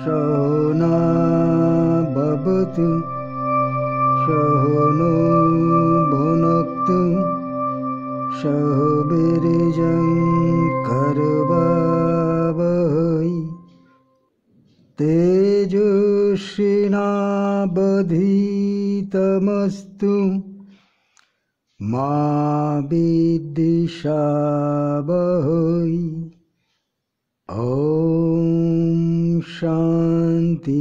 शोना भवतु शोनो भुनक्तु शो बिरिजं करवावहै तेजस्विनाबधीतमस्तु মা বিদ্বিষাবহৈ ॐ শান্তি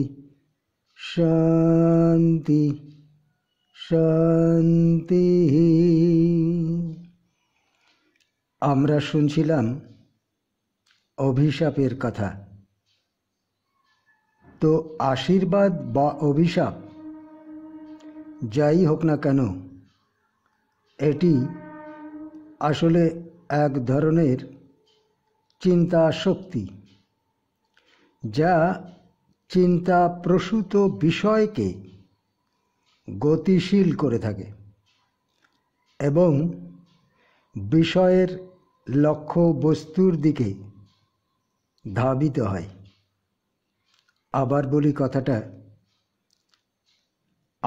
শান্তি শান্তি আমরা শুনছিলাম অভিশাপের কথা তো আশীর্বাদ বা অভিশাপ যাই হোক না কেন এটি আসলে এক ধরনের চিন্তা শক্তি যা চিন্তা প্রসূত বিষয়কে গতিশীল করে থাকে এবং বিষয়ের লক্ষ্য বস্তুর দিকে ধাবিত হয় আবার বলি কথাটা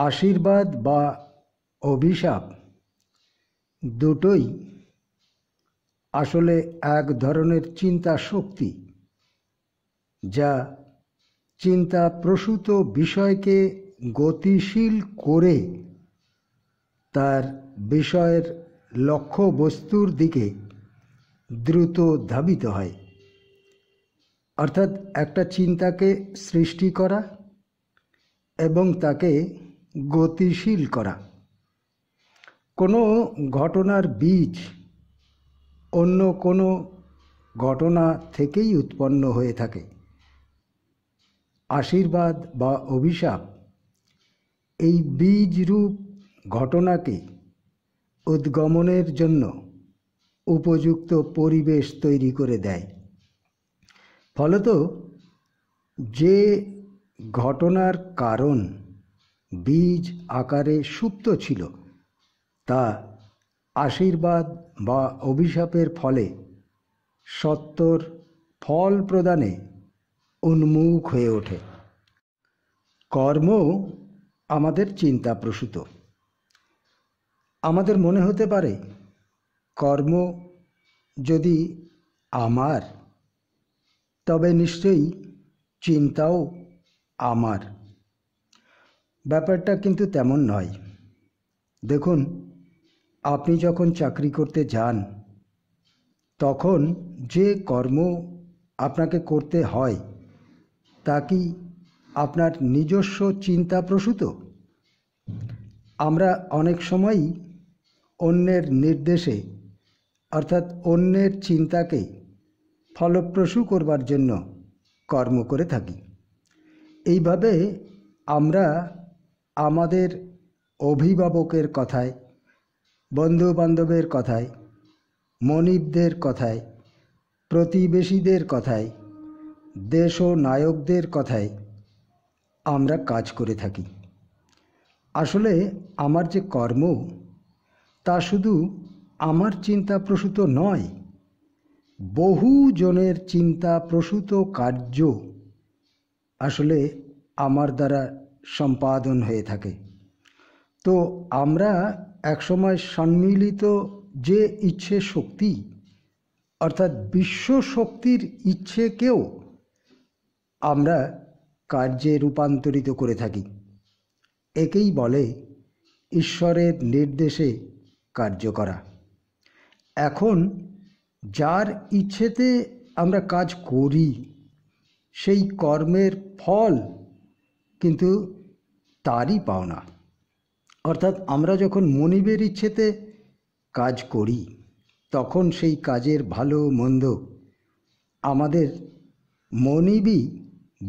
আশীর্বাদ বা অভিশাপ দুটোই আসলে এক ধরনের চিন্তা শক্তি যা চিন্তা প্রসূত বিষয়কে গতিশীল করে তার বিষয়ের লক্ষ্য বস্তুর দিকে দ্রুত ধাবিত হয় অর্থাৎ একটা চিন্তাকে সৃষ্টি করা এবং তাকে গতিশীল করা কোনো ঘটনার বীজ অন্য কোনো ঘটনা থেকেই উৎপন্ন হয়ে থাকে আশীর্বাদ বা অভিশাপ এই বীজরূপ ঘটনাকে উদ্গমনের জন্য উপযুক্ত পরিবেশ তৈরি করে দেয় ফলত যে ঘটনার কারণ বীজ আকারে সুপ্ত ছিল তা আশীর্বাদ বা অভিশাপের ফলে সত্তর ফল প্রদানে উন্মুখ হয়ে ওঠে কর্ম আমাদের চিন্তা প্রসূত আমাদের মনে হতে পারে কর্ম যদি আমার তবে নিশ্চয়ই চিন্তাও আমার ব্যাপারটা কিন্তু তেমন নয় দেখুন আপনি যখন চাকরি করতে যান তখন যে কর্ম আপনাকে করতে হয় তা কি আপনার নিজস্ব চিন্তা প্রসূত আমরা অনেক সময়ই অন্যের নির্দেশে অর্থাৎ অন্যের চিন্তাকে ফলপ্রসূ করবার জন্য কর্ম করে থাকি এইভাবে আমরা আমাদের অভিভাবকের কথায় বন্ধু বান্ধবের কথায় মনিবদের কথায় প্রতিবেশীদের কথায় দেশ ও নায়কদের কথায় আমরা কাজ করে থাকি আসলে আমার যে কর্ম তা শুধু আমার চিন্তা প্রসূত নয় বহু জনের চিন্তা প্রসূত কার্য আসলে আমার দ্বারা সম্পাদন হয়ে থাকে তো আমরা একসময় সম্মিলিত যে ইচ্ছে শক্তি অর্থাৎ বিশ্ব শক্তির ইচ্ছেকেও আমরা কার্যে রূপান্তরিত করে থাকি একেই বলে ঈশ্বরের নির্দেশে কার্য করা এখন যার ইচ্ছেতে আমরা কাজ করি সেই কর্মের ফল কিন্তু তারই পাওনা অর্থাৎ আমরা যখন মনিবের ইচ্ছেতে কাজ করি তখন সেই কাজের ভালো মন্দ আমাদের মনিবই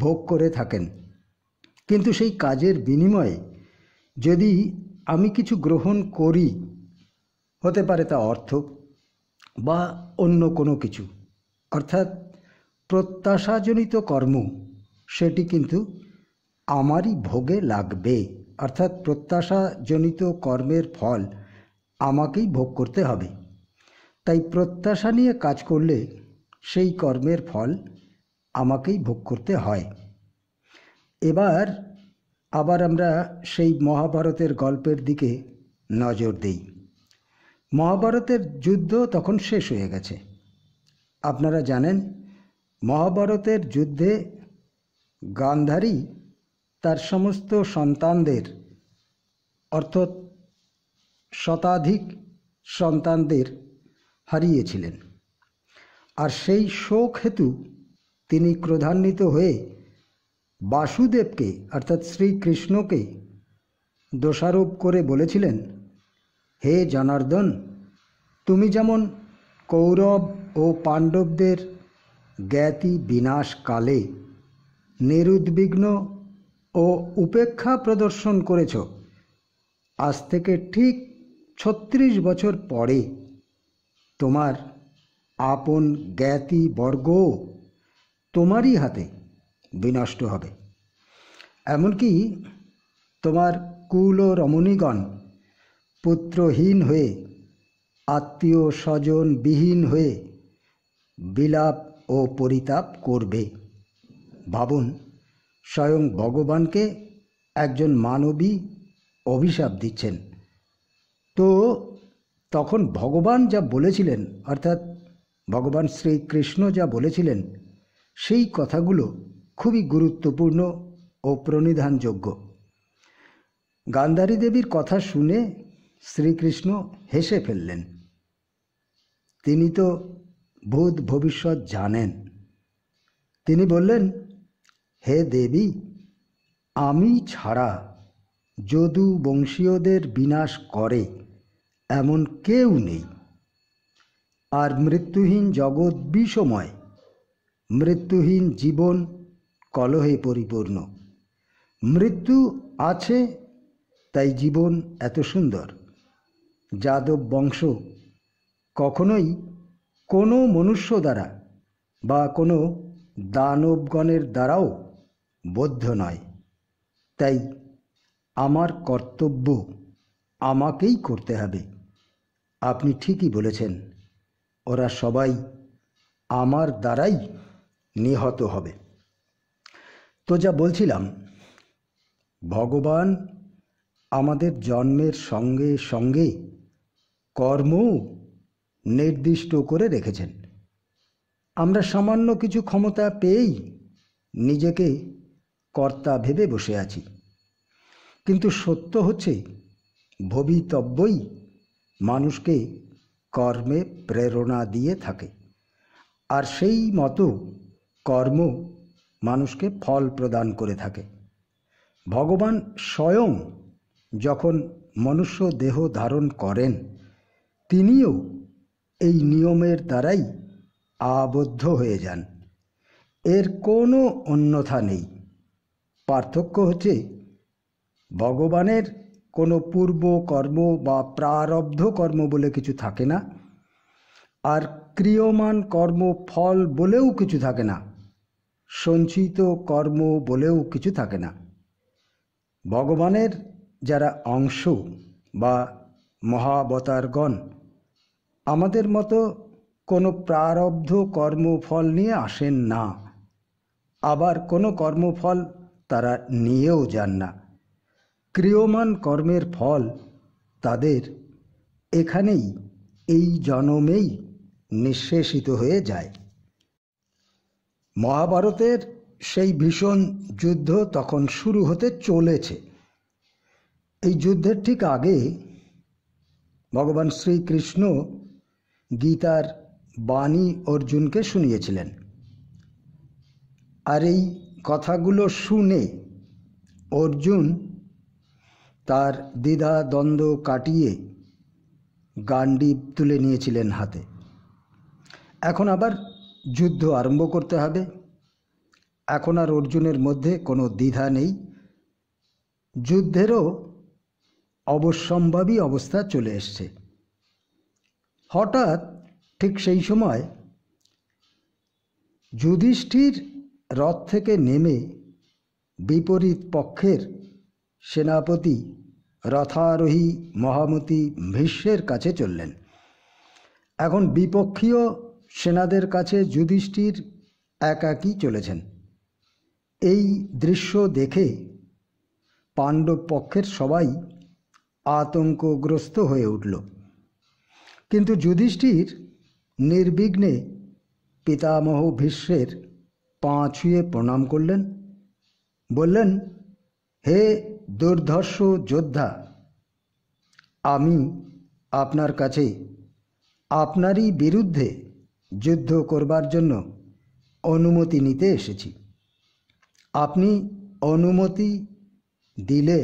ভোগ করে থাকেন কিন্তু সেই কাজের বিনিময়ে যদি আমি কিছু গ্রহণ করি হতে পারে তা অর্থ বা অন্য কোনো কিছু অর্থাৎ প্রত্যাশাজনিত কর্ম সেটি কিন্তু আমারই ভোগে লাগবে অর্থাৎ প্রত্যাশাজনিত কর্মের ফল আমাকেই ভোগ করতে হবে তাই প্রত্যাশা নিয়ে কাজ করলে সেই কর্মের ফল আমাকেই ভোগ করতে হয় এবার আবার আমরা সেই মহাভারতের গল্পের দিকে নজর দিই মহাভারতের যুদ্ধ তখন শেষ হয়ে গেছে আপনারা জানেন মহাভারতের যুদ্ধে গান্ধারী তার সমস্ত সন্তানদের অর্থাৎ শতাধিক সন্তানদের হারিয়েছিলেন আর সেই শোক হেতু তিনি ক্রোধান্বিত হয়ে বাসুদেবকে অর্থাৎ শ্রীকৃষ্ণকে দোষারোপ করে বলেছিলেন হে জনার্দন তুমি যেমন কৌরব ও পাণ্ডবদের জ্ঞাতি বিনাশকালে নিরুদ্বিগ্ন ও উপেক্ষা প্রদর্শন করেছ আজ থেকে ঠিক ছত্রিশ বছর পরে তোমার আপন জ্ঞাতি বর্গ তোমারই হাতে বিনষ্ট হবে এমনকি তোমার কুল ও রমণীগণ পুত্রহীন হয়ে আত্মীয় স্বজন বিহীন হয়ে বিলাপ ও পরিতাপ করবে ভাবুন স্বয়ং ভগবানকে একজন মানবী অভিশাপ দিচ্ছেন তো তখন ভগবান যা বলেছিলেন অর্থাৎ ভগবান শ্রীকৃষ্ণ যা বলেছিলেন সেই কথাগুলো খুবই গুরুত্বপূর্ণ ও প্রণিধানযোগ্য গান্ধারী দেবীর কথা শুনে শ্রীকৃষ্ণ হেসে ফেললেন তিনি তো ভূত ভবিষ্যৎ জানেন তিনি বললেন হে দেবী আমি ছাড়া যদু বংশীয়দের বিনাশ করে এমন কেউ নেই আর মৃত্যুহীন জগৎ বিষময় মৃত্যুহীন জীবন কলহে পরিপূর্ণ মৃত্যু আছে তাই জীবন এত সুন্দর যাদব বংশ কখনোই কোনো মনুষ্য দ্বারা বা কোনো দানবগণের দ্বারাও বদ্ধ নয় তাই আমার কর্তব্য আমাকেই করতে হবে আপনি ঠিকই বলেছেন ওরা সবাই আমার দ্বারাই নিহত হবে তো যা বলছিলাম ভগবান আমাদের জন্মের সঙ্গে সঙ্গে কর্ম নির্দিষ্ট করে রেখেছেন আমরা সামান্য কিছু ক্ষমতা পেয়েই নিজেকে কর্তা ভেবে বসে আছি কিন্তু সত্য হচ্ছে ভবিতব্যই মানুষকে কর্মে প্রেরণা দিয়ে থাকে আর সেই মতো কর্ম মানুষকে ফল প্রদান করে থাকে ভগবান স্বয়ং যখন মনুষ্য দেহ ধারণ করেন তিনিও এই নিয়মের দ্বারাই আবদ্ধ হয়ে যান এর কোনো অন্যথা নেই পার্থক্য হচ্ছে ভগবানের কোনো পূর্ব কর্ম বা প্রারব্ধ কর্ম বলে কিছু থাকে না আর ক্রিয়মান কর্ম ফল বলেও কিছু থাকে না সঞ্চিত কর্ম বলেও কিছু থাকে না ভগবানের যারা অংশ বা মহাবতারগণ আমাদের মতো কোনো প্রারব্ধ কর্মফল নিয়ে আসেন না আবার কোনো কর্মফল তারা নিয়েও যান না ক্রিয়মান কর্মের ফল তাদের এখানেই এই জনমেই নিঃশেষিত হয়ে যায় মহাভারতের সেই ভীষণ যুদ্ধ তখন শুরু হতে চলেছে এই যুদ্ধের ঠিক আগে ভগবান শ্রীকৃষ্ণ গীতার বাণী অর্জুনকে শুনিয়েছিলেন আর এই কথাগুলো শুনে অর্জুন তার দ্বিধা দ্বন্দ্ব কাটিয়ে গান্ডীব তুলে নিয়েছিলেন হাতে এখন আবার যুদ্ধ আরম্ভ করতে হবে এখন আর অর্জুনের মধ্যে কোনো দ্বিধা নেই যুদ্ধেরও অবশ্যম্ভাবী অবস্থা চলে এসছে হঠাৎ ঠিক সেই সময় যুধিষ্ঠির রথ থেকে নেমে বিপরীত পক্ষের সেনাপতি রথারোহী মহামতি ভীষ্মের কাছে চললেন এখন বিপক্ষীয় সেনাদের কাছে যুধিষ্ঠির একাকি চলেছেন এই দৃশ্য দেখে পাণ্ডব পক্ষের সবাই আতঙ্কগ্রস্ত হয়ে উঠল কিন্তু যুধিষ্ঠির নির্বিঘ্নে পিতামহ ভীষ্মের পা ছুঁয়ে প্রণাম করলেন বললেন হে দুর্ধর্ষ যোদ্ধা আমি আপনার কাছে আপনারই বিরুদ্ধে যুদ্ধ করবার জন্য অনুমতি নিতে এসেছি আপনি অনুমতি দিলে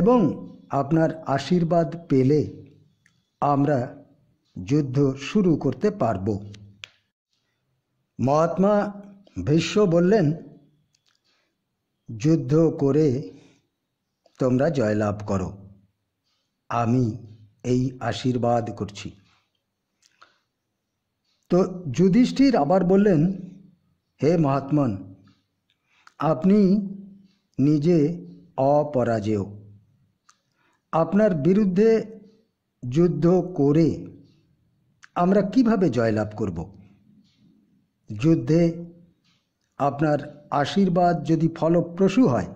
এবং আপনার আশীর্বাদ পেলে আমরা যুদ্ধ শুরু করতে পারব মহাত্মা ভীষ্ম বললেন যুদ্ধ করে তোমরা জয়লাভ করো আমি এই আশীর্বাদ করছি তো যুধিষ্ঠির আবার বললেন হে মহাত্মন আপনি নিজে অপরাজেয় আপনার বিরুদ্ধে যুদ্ধ করে আমরা কিভাবে জয়লাভ করব যুদ্ধে আপনার আশীর্বাদ যদি ফলপ্রসূ হয়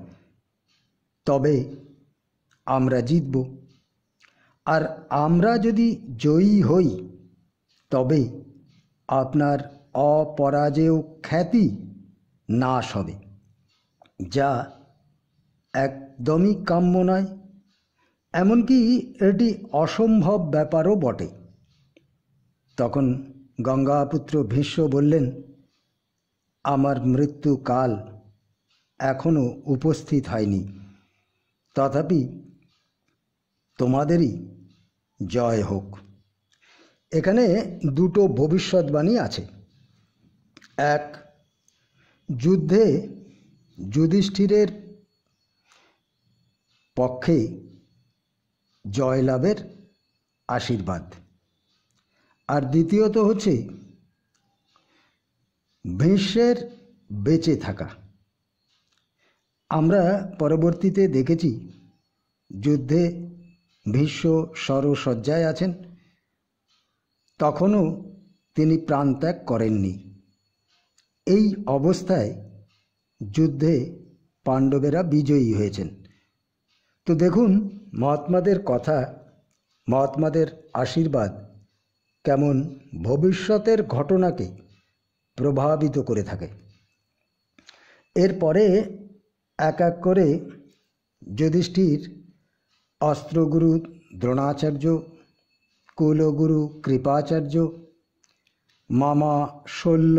তবে আমরা জিতব আর আমরা যদি জয়ী হই তবে আপনার অপরাজেয় খ্যাতি নাশ হবে যা একদমই কাম্য নয় এমনকি এটি অসম্ভব ব্যাপারও বটে তখন গঙ্গাপুত্র ভীষ্ম বললেন আমার মৃত্যুকাল এখনও উপস্থিত হয়নি তথাপি তোমাদেরই জয় হোক এখানে দুটো ভবিষ্যৎবাণী আছে এক যুদ্ধে যুধিষ্ঠিরের পক্ষে জয়লাভের আশীর্বাদ আর দ্বিতীয়ত হচ্ছে বিশ্বের বেঁচে থাকা আমরা পরবর্তীতে দেখেছি যুদ্ধে ভীষ্ম সরসজ্জায় আছেন তখনও তিনি প্রাণত্যাগ করেননি এই অবস্থায় যুদ্ধে পাণ্ডবেরা বিজয়ী হয়েছেন তো দেখুন মহাত্মাদের কথা মহাত্মাদের আশীর্বাদ কেমন ভবিষ্যতের ঘটনাকে প্রভাবিত করে থাকে এরপরে এক এক করে যুধিষ্ঠির অস্ত্রগুরু দ্রোণাচার্য কুলগুরু কৃপাচার্য মামা শল্য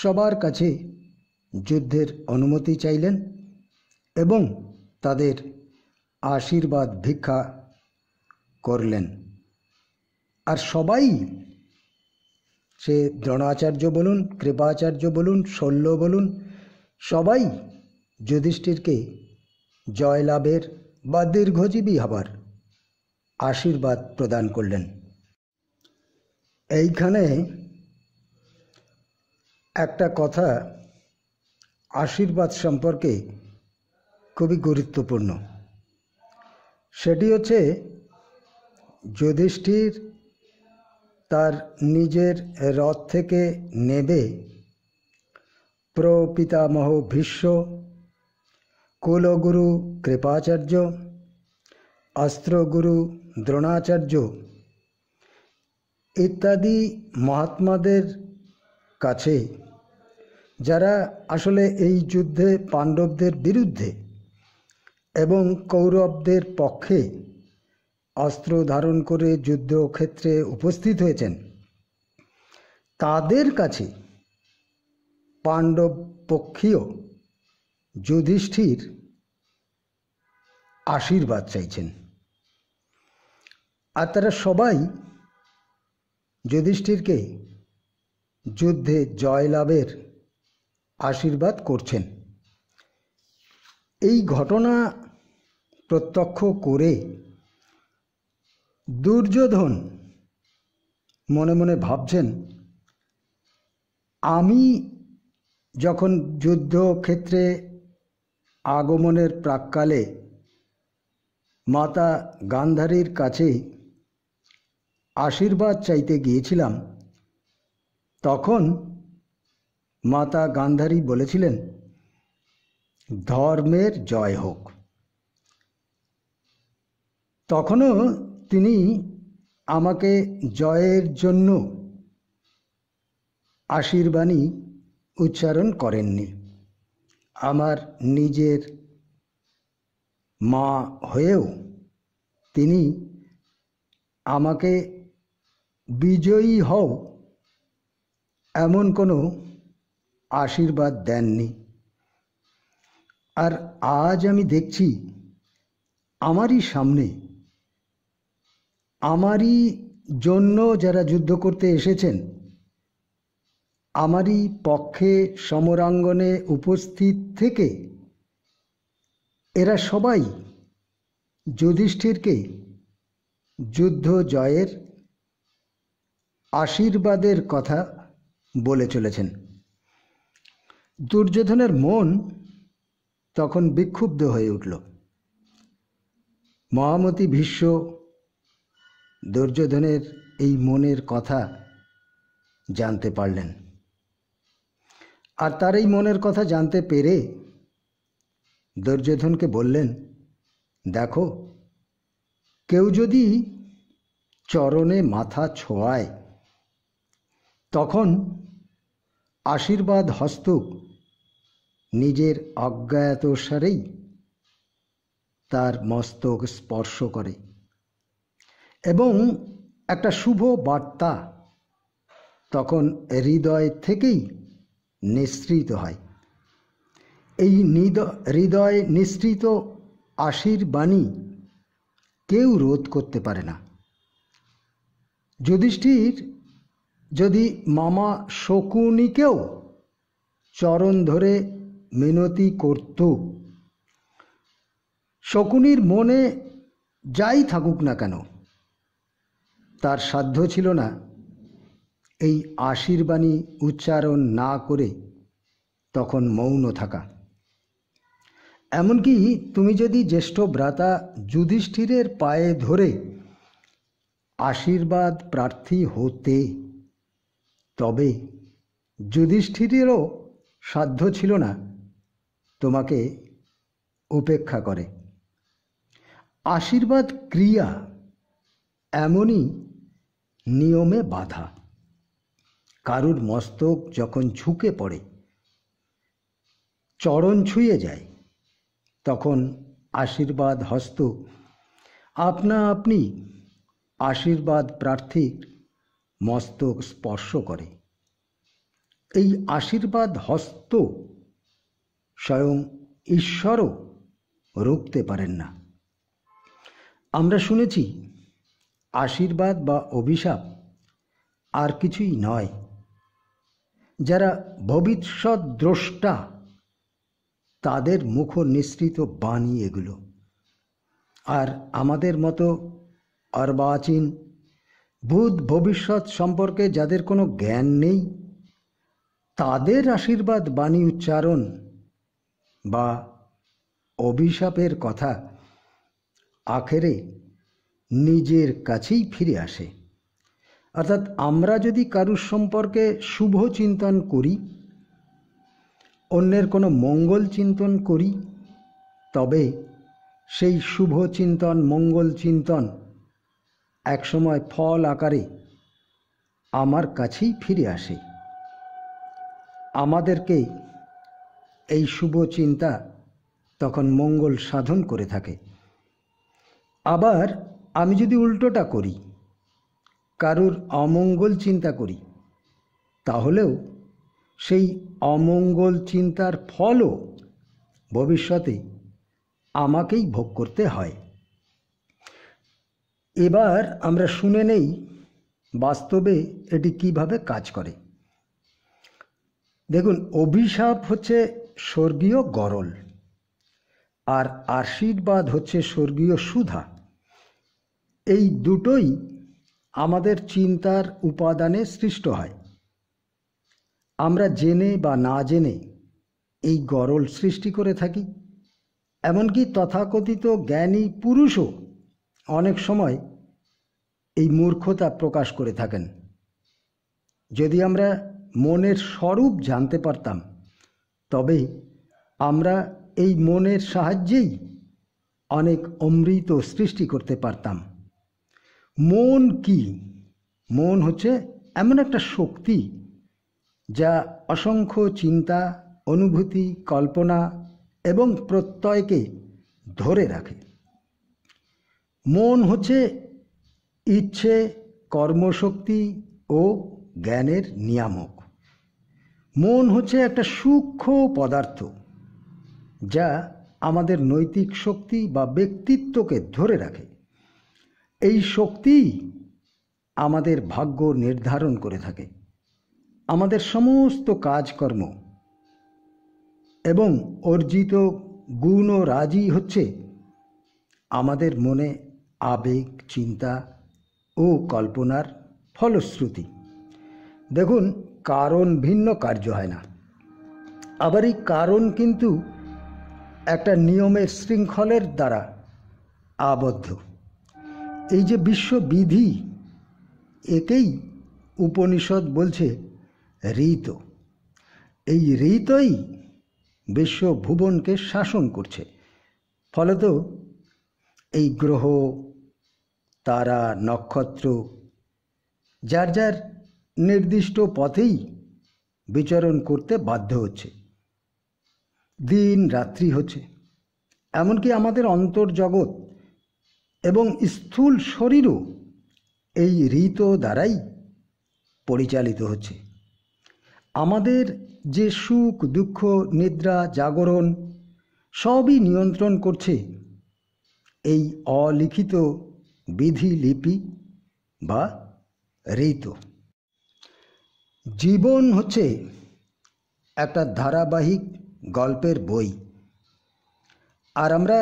সবার কাছে যুদ্ধের অনুমতি চাইলেন এবং তাদের আশীর্বাদ ভিক্ষা করলেন আর সবাই সে দ্রোণাচার্য বলুন কৃপাচার্য বলুন শল্য বলুন সবাই যুধিষ্ঠিরকে জয়লাভের বা দীর্ঘজীবী হবার আশীর্বাদ প্রদান করলেন এইখানে একটা কথা আশীর্বাদ সম্পর্কে খুবই গুরুত্বপূর্ণ সেটি হচ্ছে যুধিষ্ঠির তার নিজের রথ থেকে নেবে প্রপিতামহ ভীষ্ম কুলগুরু কৃপাচার্য অস্ত্রগুরু দ্রোণাচার্য ইত্যাদি মহাত্মাদের কাছে যারা আসলে এই যুদ্ধে পাণ্ডবদের বিরুদ্ধে এবং কৌরবদের পক্ষে অস্ত্র ধারণ করে যুদ্ধক্ষেত্রে উপস্থিত হয়েছেন তাদের কাছে পাণ্ডব পক্ষীয় যুধিষ্ঠির আশীর্বাদ চাইছেন আর তারা সবাই যুধিষ্ঠিরকে যুদ্ধে জয়লাভের আশীর্বাদ করছেন এই ঘটনা প্রত্যক্ষ করে দুর্যোধন মনে মনে ভাবছেন আমি যখন যুদ্ধক্ষেত্রে আগমনের প্রাককালে মাতা গান্ধারীর কাছে আশীর্বাদ চাইতে গিয়েছিলাম তখন মাতা গান্ধারী বলেছিলেন ধর্মের জয় হোক তখনও তিনি আমাকে জয়ের জন্য আশীর্বাণী উচ্চারণ করেননি আমার নিজের মা হয়েও তিনি আমাকে বিজয়ী হও এমন কোনো আশীর্বাদ দেননি আর আজ আমি দেখছি আমারই সামনে আমারই জন্য যারা যুদ্ধ করতে এসেছেন আমারই পক্ষে সমরাঙ্গনে উপস্থিত থেকে এরা সবাই যুধিষ্ঠিরকে যুদ্ধ জয়ের আশীর্বাদের কথা বলে চলেছেন দুর্যোধনের মন তখন বিক্ষুব্ধ হয়ে উঠল মহামতি ভীষ্ম দুর্যোধনের এই মনের কথা জানতে পারলেন আর তার এই মনের কথা জানতে পেরে দুর্যোধনকে বললেন দেখো কেউ যদি চরণে মাথা ছোঁয়ায় তখন আশীর্বাদ হস্ত নিজের অজ্ঞাতসারেই তার মস্তক স্পর্শ করে এবং একটা শুভ বার্তা তখন হৃদয় থেকেই নিঃসৃত হয় এই হৃদয় নিঃসৃত আশীর্বাণী কেউ রোধ করতে পারে না যুধিষ্ঠির যদি মামা শকুনিকেও চরণ ধরে মিনতি করত শকুনির মনে যাই থাকুক না কেন তার সাধ্য ছিল না এই আশীর্বাণী উচ্চারণ না করে তখন মৌন থাকা এমনকি তুমি যদি জ্যেষ্ঠ ভ্রাতা যুধিষ্ঠিরের পায়ে ধরে আশীর্বাদ প্রার্থী হতে তবে যুধিষ্ঠিরেরও সাধ্য ছিল না তোমাকে উপেক্ষা করে আশীর্বাদ ক্রিয়া এমনই নিয়মে বাধা কারুর মস্তক যখন ঝুঁকে পড়ে চরণ ছুঁয়ে যায় তখন আশীর্বাদ হস্ত আপনা আপনি আশীর্বাদ প্রার্থীর মস্তক স্পর্শ করে এই আশীর্বাদ হস্ত স্বয়ং ঈশ্বরও রুখতে পারেন না আমরা শুনেছি আশীর্বাদ বা অভিশাপ আর কিছুই নয় যারা ভবিষ্যৎ দ্রষ্টা তাদের মুখ নিঃসৃত বাণী এগুলো আর আমাদের মতো অর্বাচীন ভূত ভবিষ্যৎ সম্পর্কে যাদের কোনো জ্ঞান নেই তাদের আশীর্বাদ বাণী উচ্চারণ বা অভিশাপের কথা আখেরে নিজের কাছেই ফিরে আসে অর্থাৎ আমরা যদি কারুর সম্পর্কে শুভ চিন্তন করি অন্যের কোনো মঙ্গল চিন্তন করি তবে সেই শুভ চিন্তন মঙ্গল চিন্তন একসময় ফল আকারে আমার কাছেই ফিরে আসে আমাদেরকে এই শুভ চিন্তা তখন মঙ্গল সাধন করে থাকে আবার আমি যদি উল্টোটা করি কারুর অমঙ্গল চিন্তা করি তাহলেও সেই অমঙ্গল চিন্তার ফলও ভবিষ্যতে আমাকেই ভোগ করতে হয় এবার আমরা শুনে নেই বাস্তবে এটি কিভাবে কাজ করে দেখুন অভিশাপ হচ্ছে স্বর্গীয় গরল আর আশীর্বাদ হচ্ছে স্বর্গীয় সুধা এই দুটোই আমাদের চিন্তার উপাদানে সৃষ্ট হয় আমরা জেনে বা না জেনে এই গরল সৃষ্টি করে থাকি এমনকি তথাকথিত জ্ঞানী পুরুষও অনেক সময় এই মূর্খতা প্রকাশ করে থাকেন যদি আমরা মনের স্বরূপ জানতে পারতাম তবে আমরা এই মনের সাহায্যেই অনেক অমৃত সৃষ্টি করতে পারতাম মন কি মন হচ্ছে এমন একটা শক্তি যা অসংখ্য চিন্তা অনুভূতি কল্পনা এবং প্রত্যয়কে ধরে রাখে মন হচ্ছে ইচ্ছে কর্মশক্তি ও জ্ঞানের নিয়ামক মন হচ্ছে একটা সূক্ষ্ম পদার্থ যা আমাদের নৈতিক শক্তি বা ব্যক্তিত্বকে ধরে রাখে এই শক্তিই আমাদের ভাগ্য নির্ধারণ করে থাকে আমাদের সমস্ত কাজকর্ম এবং অর্জিত গুণ ও রাজি হচ্ছে আমাদের মনে আবেগ চিন্তা ও কল্পনার ফলশ্রুতি দেখুন কারণ ভিন্ন কার্য হয় না আবার এই কারণ কিন্তু একটা নিয়মের শৃঙ্খলের দ্বারা আবদ্ধ এই যে বিশ্ববিধি একেই উপনিষদ বলছে ঋত এই ঋতই বিশ্বভুবনকে শাসন করছে ফলত এই গ্রহ তারা নক্ষত্র যার যার নির্দিষ্ট পথেই বিচরণ করতে বাধ্য হচ্ছে দিন রাত্রি হচ্ছে এমনকি আমাদের অন্তর্জগত এবং স্থূল শরীরও এই ঋত দ্বারাই পরিচালিত হচ্ছে আমাদের যে সুখ দুঃখ নিদ্রা জাগরণ সবই নিয়ন্ত্রণ করছে এই অলিখিত বিধি লিপি বা ঋত জীবন হচ্ছে একটা ধারাবাহিক গল্পের বই আর আমরা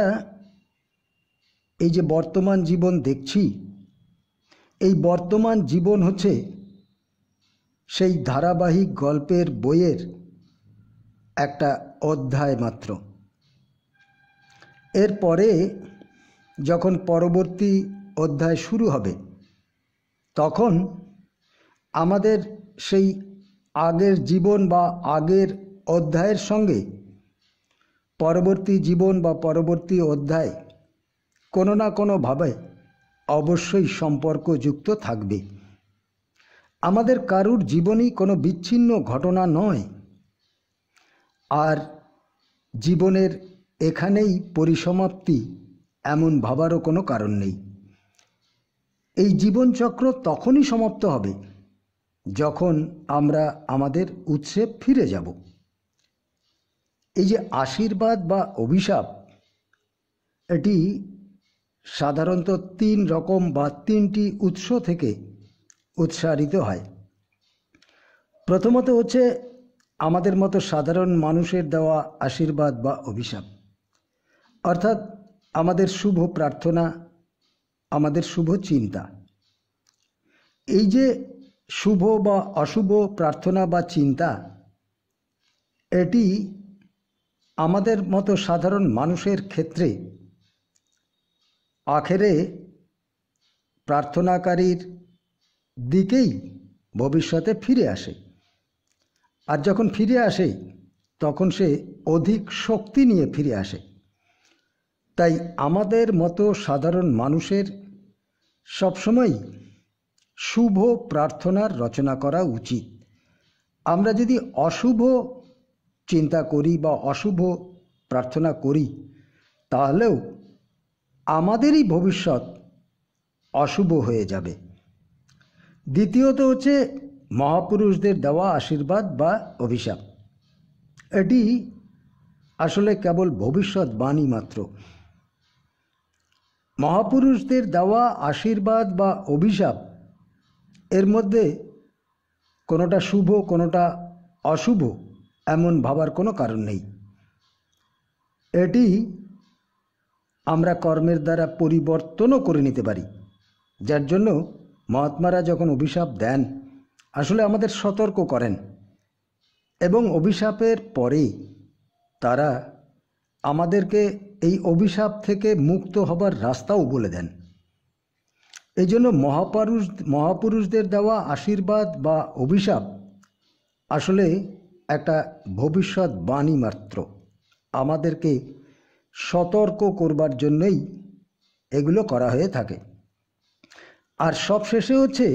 এই যে বর্তমান জীবন দেখছি এই বর্তমান জীবন হচ্ছে সেই ধারাবাহিক গল্পের বইয়ের একটা অধ্যায় মাত্র এরপরে যখন পরবর্তী অধ্যায় শুরু হবে তখন আমাদের সেই আগের জীবন বা আগের অধ্যায়ের সঙ্গে পরবর্তী জীবন বা পরবর্তী অধ্যায় কোনো না কোনোভাবে অবশ্যই সম্পর্কযুক্ত থাকবে আমাদের কারুর জীবনই কোনো বিচ্ছিন্ন ঘটনা নয় আর জীবনের এখানেই পরিসমাপ্তি এমন ভাবারও কোনো কারণ নেই এই জীবনচক্র তখনই সমাপ্ত হবে যখন আমরা আমাদের উৎসে ফিরে যাব এই যে আশীর্বাদ বা অভিশাপ এটি সাধারণত তিন রকম বা তিনটি উৎস থেকে উৎসারিত হয় প্রথমত হচ্ছে আমাদের মতো সাধারণ মানুষের দেওয়া আশীর্বাদ বা অভিশাপ অর্থাৎ আমাদের শুভ প্রার্থনা আমাদের শুভ চিন্তা এই যে শুভ বা অশুভ প্রার্থনা বা চিন্তা এটি আমাদের মতো সাধারণ মানুষের ক্ষেত্রে আখেরে প্রার্থনাকারীর দিকেই ভবিষ্যতে ফিরে আসে আর যখন ফিরে আসে তখন সে অধিক শক্তি নিয়ে ফিরে আসে তাই আমাদের মতো সাধারণ মানুষের সবসময় শুভ প্রার্থনার রচনা করা উচিত আমরা যদি অশুভ চিন্তা করি বা অশুভ প্রার্থনা করি তাহলেও আমাদেরই ভবিষ্যৎ অশুভ হয়ে যাবে দ্বিতীয়ত হচ্ছে মহাপুরুষদের দেওয়া আশীর্বাদ বা অভিশাপ এটি আসলে কেবল ভবিষ্যৎ বাণী মাত্র মহাপুরুষদের দেওয়া আশীর্বাদ বা অভিশাপ এর মধ্যে কোনোটা শুভ কোনোটা অশুভ এমন ভাবার কোনো কারণ নেই এটি আমরা কর্মের দ্বারা পরিবর্তনও করে নিতে পারি যার জন্য মহাত্মারা যখন অভিশাপ দেন আসলে আমাদের সতর্ক করেন এবং অভিশাপের পরে তারা আমাদেরকে এই অভিশাপ থেকে মুক্ত হবার রাস্তাও বলে দেন এই জন্য মহাপুরুষ মহাপুরুষদের দেওয়া আশীর্বাদ বা অভিশাপ আসলে একটা ভবিষ্যৎ বাণী মাত্র আমাদেরকে সতর্ক করবার জন্যই এগুলো করা হয়ে থাকে আর সবশেষে হচ্ছে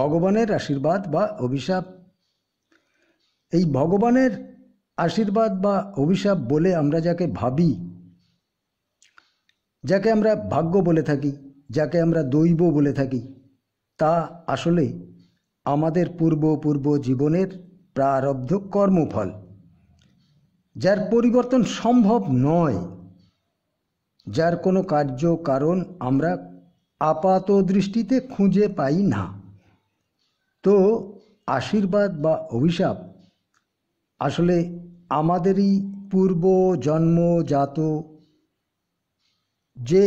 ভগবানের আশীর্বাদ বা অভিশাপ এই ভগবানের আশীর্বাদ বা অভিশাপ বলে আমরা যাকে ভাবি যাকে আমরা ভাগ্য বলে থাকি যাকে আমরা দৈব বলে থাকি তা আসলে আমাদের পূর্ব পূর্ব জীবনের প্রারব্ধ কর্মফল যার পরিবর্তন সম্ভব নয় যার কোনো কার্য কারণ আমরা আপাত দৃষ্টিতে খুঁজে পাই না তো আশীর্বাদ বা অভিশাপ আসলে আমাদেরই পূর্ব জন্মজাত যে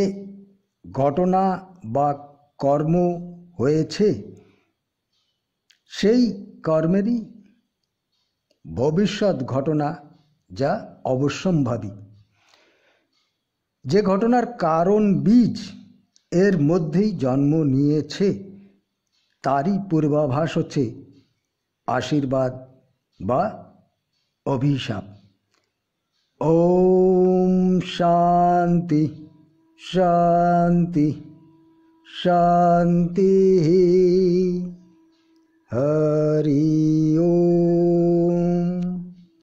ঘটনা বা কর্ম হয়েছে সেই কর্মেরই ভবিষ্যৎ ঘটনা যা অবশ্যম্ভাবী যে ঘটনার কারণ বীজ এর মধ্যেই জন্ম নিয়েছে তারই পূর্বাভাস হচ্ছে আশীর্বাদ বা অভিশাপ ওম শান্তি শান্তি শান্তি হরি ওম